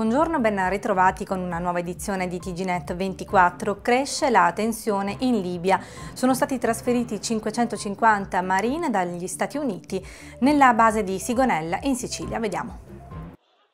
Buongiorno, ben ritrovati con una nuova edizione di TGNet 24. Cresce la tensione in Libia. Sono stati trasferiti 550 marine dagli Stati Uniti nella base di Sigonella in Sicilia. Vediamo.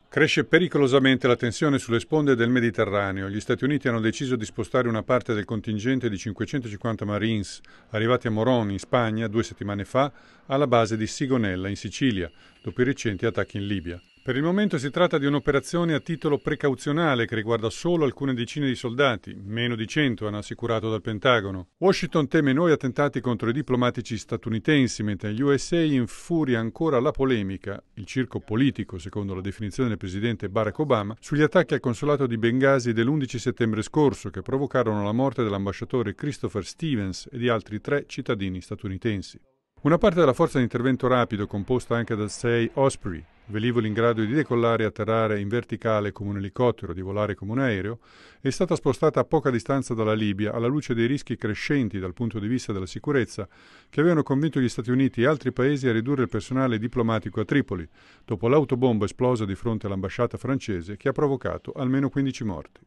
Cresce pericolosamente la tensione sulle sponde del Mediterraneo. Gli Stati Uniti hanno deciso di spostare una parte del contingente di 550 Marines arrivati a Moron in Spagna, due settimane fa, alla base di Sigonella, in Sicilia, dopo i recenti attacchi in Libia. Per il momento si tratta di un'operazione a titolo precauzionale che riguarda solo alcune decine di soldati, meno di 100 hanno assicurato dal Pentagono. Washington teme nuovi attentati contro i diplomatici statunitensi, mentre gli USA infuria ancora la polemica, il circo politico secondo la definizione del presidente Barack Obama, sugli attacchi al consolato di Benghazi dell'11 settembre scorso che provocarono la morte dell'ambasciatore Christopher Stevens e di altri tre cittadini statunitensi. Una parte della forza di intervento rapido, composta anche da 6 Osprey, velivoli in grado di decollare e atterrare in verticale come un elicottero, di volare come un aereo, è stata spostata a poca distanza dalla Libia alla luce dei rischi crescenti dal punto di vista della sicurezza che avevano convinto gli Stati Uniti e altri paesi a ridurre il personale diplomatico a Tripoli, dopo l'autobomba esplosa di fronte all'ambasciata francese che ha provocato almeno 15 morti.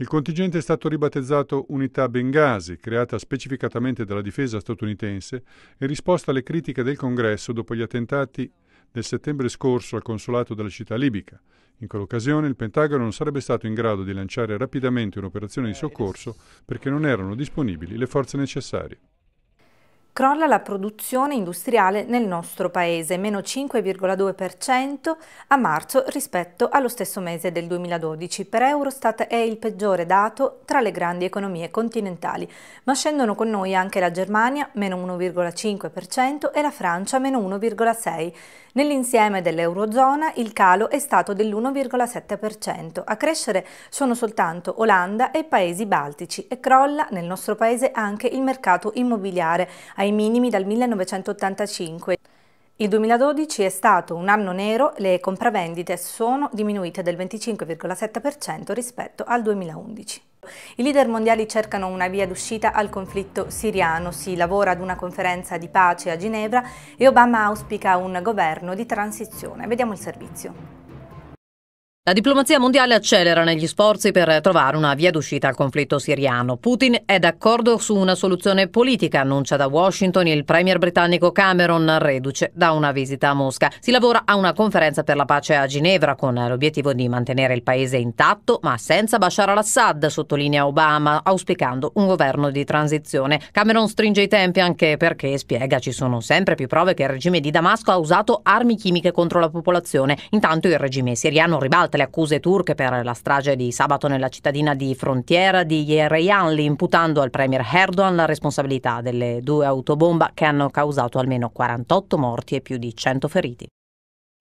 Il contingente è stato ribattezzato Unità Benghazi, creata specificatamente dalla difesa statunitense in risposta alle critiche del Congresso dopo gli attentati del settembre scorso al consolato della città libica. In quell'occasione il Pentagono non sarebbe stato in grado di lanciare rapidamente un'operazione di soccorso perché non erano disponibili le forze necessarie. Crolla la produzione industriale nel nostro paese, meno 5,2% a marzo rispetto allo stesso mese del 2012. Per Eurostat è il peggiore dato tra le grandi economie continentali, ma scendono con noi anche la Germania, meno 1,5% e la Francia, meno 1,6%. Nell'insieme dell'Eurozona il calo è stato dell'1,7%. A crescere sono soltanto Olanda e paesi baltici e crolla nel nostro paese anche il mercato immobiliare. Ai ai minimi dal 1985. Il 2012 è stato un anno nero, le compravendite sono diminuite del 25,7% rispetto al 2011. I leader mondiali cercano una via d'uscita al conflitto siriano, si lavora ad una conferenza di pace a Ginevra e Obama auspica un governo di transizione. Vediamo il servizio. La diplomazia mondiale accelera negli sforzi per trovare una via d'uscita al conflitto siriano. Putin è d'accordo su una soluzione politica, annuncia da Washington il premier britannico Cameron, reduce da una visita a Mosca. Si lavora a una conferenza per la pace a Ginevra con l'obiettivo di mantenere il paese intatto, ma senza Bashar al-Assad, sottolinea Obama, auspicando un governo di transizione. Cameron stringe i tempi anche perché, spiega, ci sono sempre più prove che il regime di Damasco ha usato armi chimiche contro la popolazione. Intanto il regime siriano ribalta le accuse turche per la strage di sabato nella cittadina di frontiera di Yerevan, imputando al premier Erdogan la responsabilità delle due autobomba che hanno causato almeno 48 morti e più di 100 feriti.